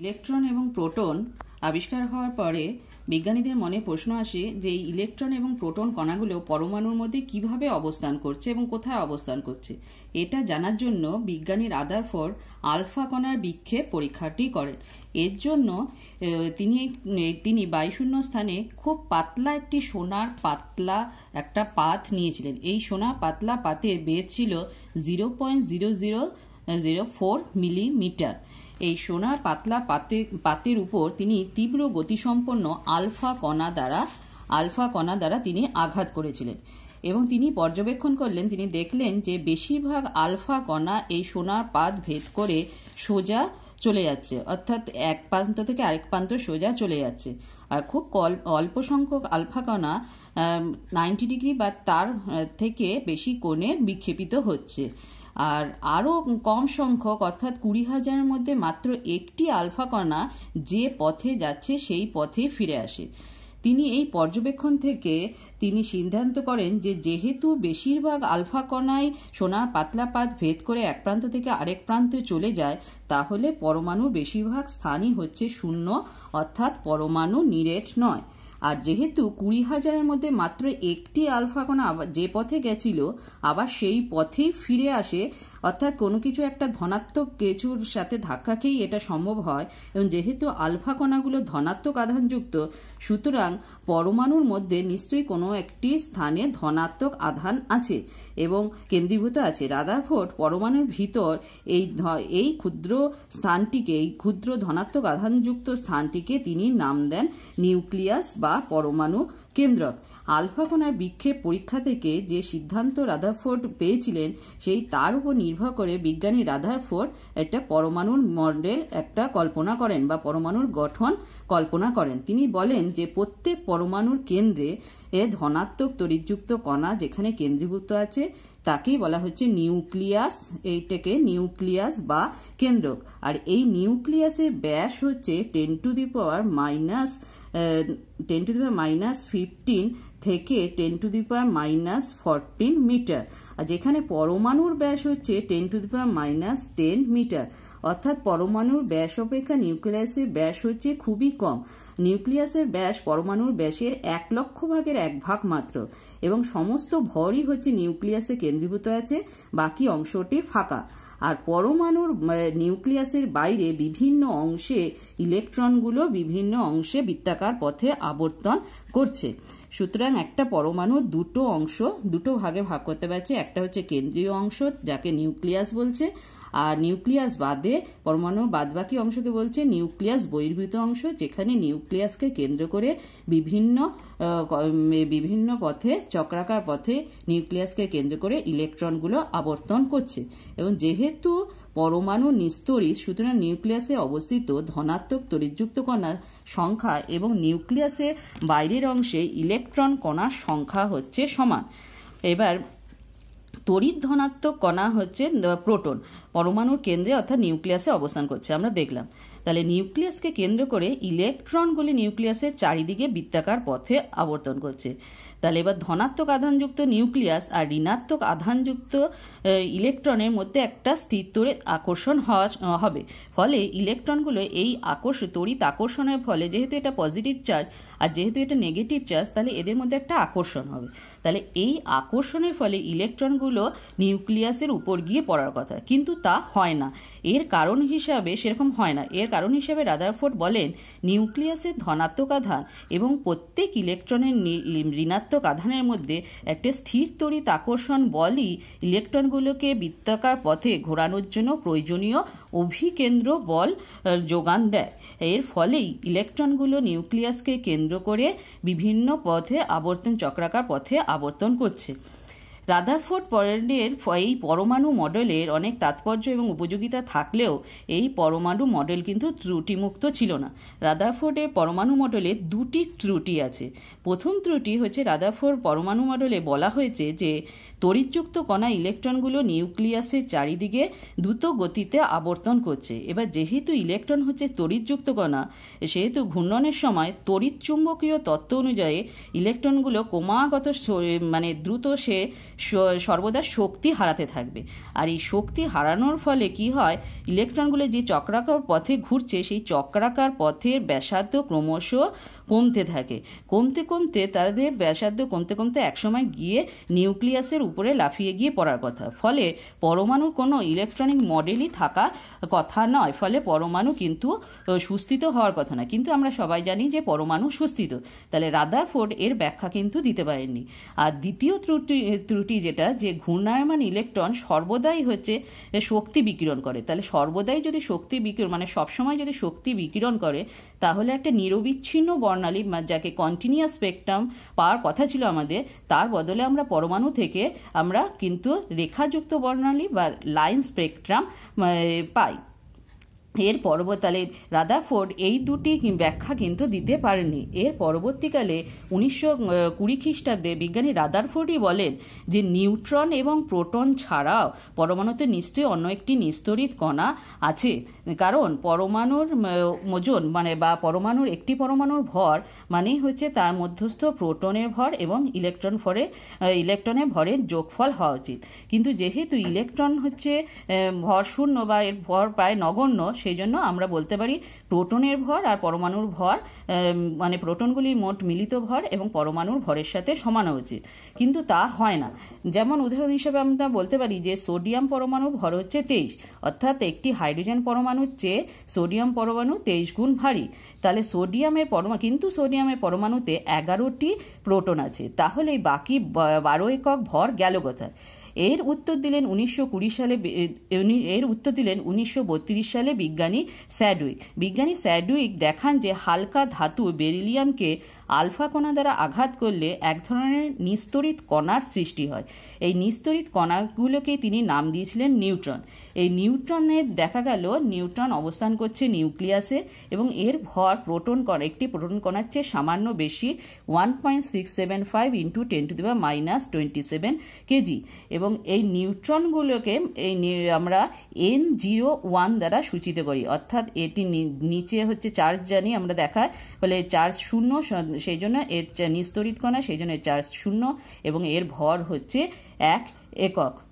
electron এবং proton আবিষ্কার হওয়ার পরে বিজ্ঞানীদের মনে প্রশ্ন আসে যে এই ইলেকট্রন এবং প্রোটন কণাগুলো পরমাণুর মধ্যে কিভাবে অবস্থান করছে এবং কোথায় অবস্থান করছে এটা জানার জন্য বিজ্ঞানীর আদার ফর আলফা কণার বিক্ষেপ পরীক্ষাটি করেন এর জন্য তিনি তিনি বায়ুশূন্য স্থানে খুব পাতলা একটি সোনার পাতলা একটা পাত নিয়েছিলেন এই সোনা পাতলা পাতের বেদ ছিল zero point zero zero zero four millimetre এই সোনার পাতলা পাতে পাতের উপর তিনি তীব্র গতিসম্পন্ন আলফা কণা দ্বারা আলফা কণা দ্বারা তিনি আঘাত করেছিলেন এবং তিনি পর্যবেক্ষণ করলেন তিনি দেখলেন যে বেশিরভাগ আলফা কণা এই সোনার পাত ভেদ করে সোজা চলে যাচ্ছে অর্থাৎ এক প্রান্ত থেকে আরেক প্রান্ত সোজা চলে যাচ্ছে আর খুব অল্প সংখ্যক আলফা কণা নাইনটি ডিগ্রি বা তার থেকে বেশি কোণে বিক্ষেপিত হচ্ছে আর আরও কম সংখ্যক অর্থাৎ কুড়ি হাজারের মধ্যে মাত্র একটি আলফা কণা যে পথে যাচ্ছে সেই পথে ফিরে আসে তিনি এই পর্যবেক্ষণ থেকে তিনি সিদ্ধান্ত করেন যে যেহেতু বেশিরভাগ আলফা কণায় সোনার পাতলা পাত ভেদ করে এক প্রান্ত থেকে আরেক প্রান্তে চলে যায় তাহলে পরমাণুর বেশিরভাগ স্থানই হচ্ছে শূন্য অর্থাৎ পরমাণু নিরেট নয় আর যেহেতু কুড়ি হাজারের মধ্যে মাত্র একটি আলফা কণা যে পথে গেছিল আবার সেই পথেই ফিরে আসে অর্থাৎ কোনো কিছু একটা ধনাত্মক কিছুর সাথে ধাক্কা খেয়েই এটা সম্ভব হয় এবং যেহেতু আলফা কণাগুলো ধনাত্মক আধানযুক্ত সুতরাং পরমাণুর মধ্যে নিশ্চয়ই কোনো একটি স্থানে ধনাত্মক আধান আছে এবং কেন্দ্রীভূত আছে রাদারফোর্ড পরমাণুর ভিতর এই এই ক্ষুদ্র স্থানটিকে এই ক্ষুদ্র ধনাত্মক আধানযুক্ত স্থানটিকে তিনি নাম দেন নিউক্লিয়াস বা পরমাণু কেন্দ্র আলফাগোনার বিক্ষেপ পরীক্ষা থেকে যে সিদ্ধান্ত রাদারফোর্ড পেয়েছিলেন সেই তার উপর নির্ভর করে বিজ্ঞানী রাদারফোর্ড একটা পরমাণুর মডেল একটা কল্পনা করেন বা পরমাণুর গঠন কল্পনা করেন তিনি বলেন যে প্রত্যেক পরমাণুর কেন্দ্রে এ ধনাত্মক তরিযুক্ত কণা যেখানে কেন্দ্রীভূত আছে তাকেই বলা হচ্ছে নিউক্লিয়াস এইটাকে নিউক্লিয়াস বা কেন্দ্রক আর এই নিউক্লিয়াসের ব্যাস হচ্ছে ten to the power minus ten to the power minus fifteen থেকে ten to the power minus fourteen metre আর যেখানে পরমাণুর ব্যাস হচ্ছে ten to the power minus ten metre অর্থাৎ পরমাণুর ব্যাস অপেক্ষা নিউক্লিয়াসের ব্যাস হচ্ছে খুবই কম নিউক্লিয়াসের ব্যাস পরমাণুর ব্যাসের এক লক্ষ ভাগের এক ভাগ মাত্র এবং সমস্ত ভরই হচ্ছে নিউক্লিয়াসে কেন্দ্রীভূত আছে বাকি অংশটি ফাঁকা আর পরমাণুর নিউক্লিয়াসের বাইরে বিভিন্ন অংশে ইলেকট্রনগুলো বিভিন্ন অংশে বৃত্তাকার পথে আবর্তন করছে সুতরাং একটা পরমাণু দুটো অংশ দুটো ভাগে ভাগ করতে পারছে একটা হচ্ছে কেন্দ্রীয় অংশ যাকে নিউক্লিয়াস বলছে আর নিউক্লিয়াস বাদে পরমাণু বাদবাকি অংশকে বলছে নিউক্লিয়াস বহির্ভূত অংশ যেখানে নিউক্লিয়াসকে কেন্দ্র করে বিভিন্ন বিভিন্ন পথে চক্রাকার পথে নিউক্লিয়াসকে কেন্দ্র করে ইলেকট্রনগুলো আবর্তন করছে এবং যেহেতু পরমাণু নিস্তরিত সুতরাং নিউক্লিয়াসে অবস্থিত ধনাত্মক তরিযুক্ত কণার সংখ্যা এবং নিউক্লিয়াসের বাইরের অংশে ইলেকট্রন কণার সংখ্যা হচ্ছে সমান এবার তড়িৎ ধনাত্মক কণা হচ্ছে প্রোটন পরমাণুর কেন্দ্রে অর্থাৎ নিউক্লিয়াসে অবস্থান করছে আমরা দেখলাম তাহলে নিউক্লিয়াসকে কেন্দ্র করে ইলেকট্রনগুলি নিউক্লিয়াসের চারিদিকে বৃত্তাকার পথে আবর্তন করছে তাহলে এবার ধনাত্মক আধানযুক্ত নিউক্লিয়াস আর ঋণাত্মক আধানযুক্ত ইলেকট্রনের মধ্যে একটা স্থিরতরে আকর্ষণ হবে ফলে ইলেকট্রনগুলো এই আকর্ষ তড়িৎ আকর্ষণের ফলে যেহেতু এটা পজিটিভ চার্জ আর যেহেতু এটা নেগেটিভ চার্জ তাহলে এদের মধ্যে একটা আকর্ষণ হবে তাহলে এই আকর্ষণের ফলে ইলেকট্রনগুলো নিউক্লিয়াসের উপর গিয়ে পড়ার কথা কিন্তু তা হয় না এর কারণ হিসাবে সেরকম হয় না এর কারণ হিসাবে রাদারফোর্ড বলেন নিউক্লিয়াসের ধনাত্মক আধান এবং প্রত্যেক ইলেকট্রনের ঋণাত্মক আধানের মধ্যে একটা স্থির তড়িৎ আকর্ষণ বলই ইলেকট্রনগুলোকে বৃত্তাকার পথে ঘোরানোর জন্য প্রয়োজনীয় অভিকেন্দ্র বল যোগান দেয় এর ফলেই ইলেকট্রনগুলো নিউক্লিয়াসকে কেন্দ্র কেন্দ্র করে বিভিন্ন পথে আবর্তন চক্রাকার পথে আবর্তন করছে রাদারফোর্ড পরের এই পরমাণু মডেলের অনেক তাৎপর্য এবং উপযোগিতা থাকলেও এই পরমাণু মডেল কিন্তু ত্রুটিমুক্ত ছিল না রাদারফোর্ডের পরমাণু মডেলে দুটি ত্রুটি আছে প্রথম ত্রুটি হচ্ছে রাদারফোর্ড পরমাণু মডেলে বলা হয়েছে যে তড়িৎযুক্ত কণা ইলেকট্রনগুলো নিউক্লিয়াসের চারিদিকে দ্রুত গতিতে আবর্তন করছে এবার যেহেতু ইলেকট্রন হচ্ছে তড়িৎযুক্ত কণা সেহেতু ঘূর্ণনের সময় চুম্বকীয় তত্ত্ব অনুযায়ী ইলেকট্রনগুলো ক্রমাগত মানে দ্রুত সে সর্বদা শক্তি হারাতে থাকবে আর এই শক্তি হারানোর ফলে কি হয় ইলেকট্রনগুলো যে চক্রাকার পথে ঘুরছে সেই চক্রাকার পথের ব্যাসার্ধ ক্রমশ কমতে থাকে কমতে কমতে তাদের ব্যাসার্ধ কমতে কমতে একসময় গিয়ে নিউক্লিয়াসের উপরে লাফিয়ে গিয়ে পড়ার কথা ফলে পরমাণুর কোনো ইলেকট্রনিক মডেলই থাকা কথা নয় ফলে পরমাণু কিন্তু সুস্থিত হওয়ার কথা না কিন্তু আমরা সবাই জানি যে পরমাণু সুস্থিত তাহলে রাদার ফোর্ড এর ব্যাখ্যা কিন্তু দিতে পারেননি আর দ্বিতীয় ত্রুটি ত্রুটি যেটা যে ঘূর্ণায়মান ইলেকট্রন সর্বদাই হচ্ছে শক্তি বিকিরণ করে তাহলে সর্বদাই যদি শক্তি বিকিরণ মানে সবসময় যদি শক্তি বিকিরণ করে তাহলে একটা নিরবিচ্ছিন্ন বর্ণালী যাকে কন্টিনিউয়াস স্পেকট্রাম পাওয়ার কথা ছিল আমাদের তার বদলে আমরা পরমাণু থেকে আমরা কিন্তু রেখাযুক্ত বর্ণালী বা লাইন স্পেকট্রাম পাই এর পরবর্তকালে রাদাফোর্ড এই দুটি ব্যাখ্যা কিন্তু দিতে পারেনি এর পরবর্তীকালে উনিশশো কুড়ি খ্রিস্টাব্দে বিজ্ঞানী রাদারফোর্ডই বলেন যে নিউট্রন এবং প্রোটন ছাড়াও পরমাণুতে নিশ্চয়ই অন্য একটি নিস্তরিত কণা আছে কারণ পরমাণুর ওজন মানে বা পরমাণুর একটি পরমাণুর ভর মানেই হচ্ছে তার মধ্যস্থ প্রোটনের ভর এবং ইলেকট্রন ভরে ইলেকট্রনের ভরের যোগফল হওয়া উচিত কিন্তু যেহেতু ইলেকট্রন হচ্ছে ভর শূন্য বা এর ভর প্রায় নগণ্য সেই জন্য আমরা বলতে পারি প্রোটনের ভর আর পরমাণুর ভর মানে প্রোটনগুলির মোট মিলিত ভর এবং পরমাণুর ভরের সাথে সমান উচিত কিন্তু তা হয় না যেমন উদাহরণ হিসেবে আমরা বলতে পারি যে সোডিয়াম পরমাণুর ভর হচ্ছে তেইশ অর্থাৎ একটি হাইড্রোজেন পরমাণুর চেয়ে সোডিয়াম পরমাণু তেইশ গুণ ভারী তাহলে সোডিয়ামের পরমা কিন্তু সোডিয়ামের পরমাণুতে এগারোটি প্রোটন আছে তাহলে বাকি বারো একক ভর গেল কোথায় এর উত্তর দিলেন উনিশশো সালে এর উত্তর দিলেন উনিশশো সালে বিজ্ঞানী স্যাডউইক বিজ্ঞানী স্যাডউইক দেখান যে হালকা ধাতু বেরিলিয়ামকে আলফা কণা দ্বারা আঘাত করলে এক ধরনের নিস্তরিত কণার সৃষ্টি হয় এই নিস্তরিত কণাগুলোকে তিনি নাম দিয়েছিলেন নিউট্রন এই নিউট্রনের দেখা গেল নিউট্রন অবস্থান করছে নিউক্লিয়াসে এবং এর ভর প্রোটন কণা একটি প্রোটন কণার চেয়ে সামান্য বেশি one point six seven five into ten to দেওয়া মাইনাস টোয়েন্টি সেভেন কেজি এবং এই নিউট্রনগুলোকে এই আমরা এন জিরো ওয়ান দ্বারা সূচিত করি অর্থাৎ এটি নিচে হচ্ছে চার্জ জানি আমরা দেখায় ফলে চার্জ শূন্য সেই জন্য এর নিস্তরিত কণা সেই জন্য এর চার্জ শূন্য এবং এর ভর হচ্ছে এক একক